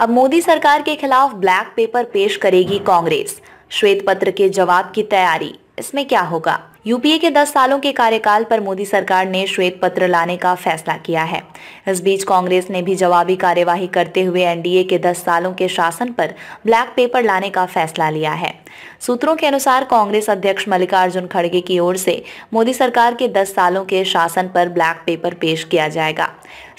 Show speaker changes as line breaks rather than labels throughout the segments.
अब मोदी सरकार के खिलाफ ब्लैक पेपर पेश करेगी कांग्रेस श्वेत पत्र के जवाब की तैयारी इसमें क्या होगा यूपीए के 10 सालों के कार्यकाल पर मोदी सरकार ने श्वेत पत्र लाने का फैसला किया है इस बीच कांग्रेस ने भी जवाबी कार्यवाही करते हुए एनडीए के 10 सालों के शासन पर ब्लैक पेपर लाने का फैसला लिया है सूत्रों के अनुसार कांग्रेस अध्यक्ष मल्लिकार्जुन खड़गे की ओर से मोदी सरकार के 10 सालों के शासन पर ब्लैक पेपर पेश किया जाएगा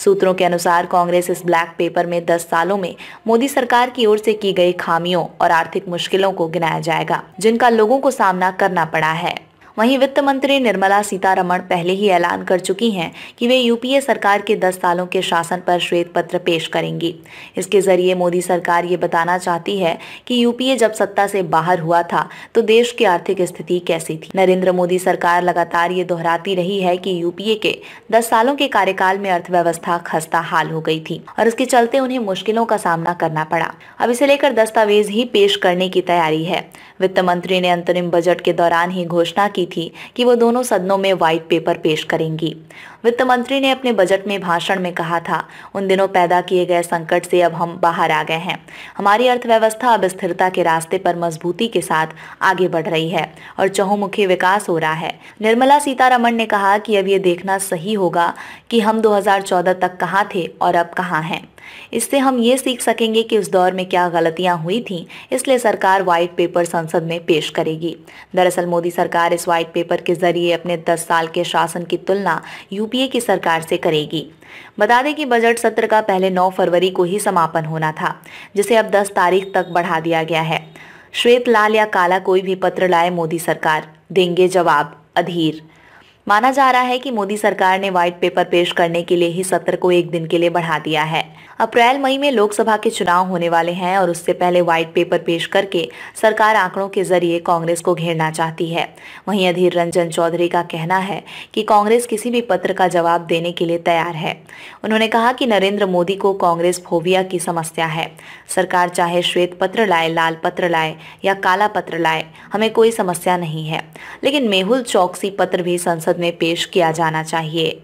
सूत्रों के अनुसार कांग्रेस इस ब्लैक पेपर में 10 सालों में मोदी सरकार की ओर से की गई खामियों और आर्थिक मुश्किलों को गिनाया जाएगा जिनका लोगों को सामना करना पड़ा है वहीं वित्त मंत्री निर्मला सीतारमण पहले ही ऐलान कर चुकी हैं कि वे यूपीए सरकार के 10 सालों के शासन पर श्वेत पत्र पेश करेंगी इसके जरिए मोदी सरकार ये बताना चाहती है कि यूपीए जब सत्ता से बाहर हुआ था तो देश की आर्थिक स्थिति कैसी थी नरेंद्र मोदी सरकार लगातार ये दोहराती रही है कि यूपीए के दस सालों के कार्यकाल में अर्थव्यवस्था खस्ता हाल हो गई थी और इसके चलते उन्हें मुश्किलों का सामना करना पड़ा अब इसे लेकर दस्तावेज ही पेश करने की तैयारी है वित्त मंत्री ने अंतरिम बजट के दौरान ही घोषणा की की थी कि वो दोनों सदनों में व्हाइट पेपर पेश करेंगी वित्त मंत्री ने अपने बजट में भाषण में कहा था उन दिनों पैदा किए गए संकट से अब हम बाहर आ गए हैं हमारी अर्थव्यवस्था अब स्थिरता के रास्ते पर मजबूती के साथ आगे बढ़ रही है और चहुमुखी विकास हो रहा है निर्मला सीतारमण ने कहा कि अब ये देखना सही होगा कि हम 2014 तक कहाँ थे और अब कहाँ हैं इससे हम ये सीख सकेंगे कि उस दौर में क्या गलतियां हुई थी इसलिए सरकार व्हाइट पेपर संसद में पेश करेगी दरअसल मोदी सरकार इस व्हाइट पेपर के जरिए अपने 10 साल के शासन की तुलना यूपीए की सरकार से करेगी बता दें कि बजट सत्र का पहले 9 फरवरी को ही समापन होना था जिसे अब 10 तारीख तक बढ़ा दिया गया है श्वेत लाल या काला कोई भी पत्र लाए मोदी सरकार देंगे जवाब अधीर माना जा रहा है कि मोदी सरकार ने व्हाइट पेपर पेश करने के लिए ही सत्र को एक दिन के लिए बढ़ा दिया है अप्रैल मई में लोकसभा के चुनाव होने वाले हैं और उससे पहले व्हाइट पेपर पेश करके सरकार आंकड़ों के जरिए कांग्रेस को घेरना चाहती है वहीं अधीर रंजन चौधरी का कहना है कि कांग्रेस किसी भी पत्र का जवाब देने के लिए तैयार है उन्होंने कहा कि नरेंद्र मोदी को कांग्रेस फोबिया की समस्या है सरकार चाहे श्वेत पत्र लाए लाल पत्र लाए या काला पत्र लाए हमें कोई समस्या नहीं है लेकिन मेहुल चौकसी पत्र भी संसद में पेश किया जाना चाहिए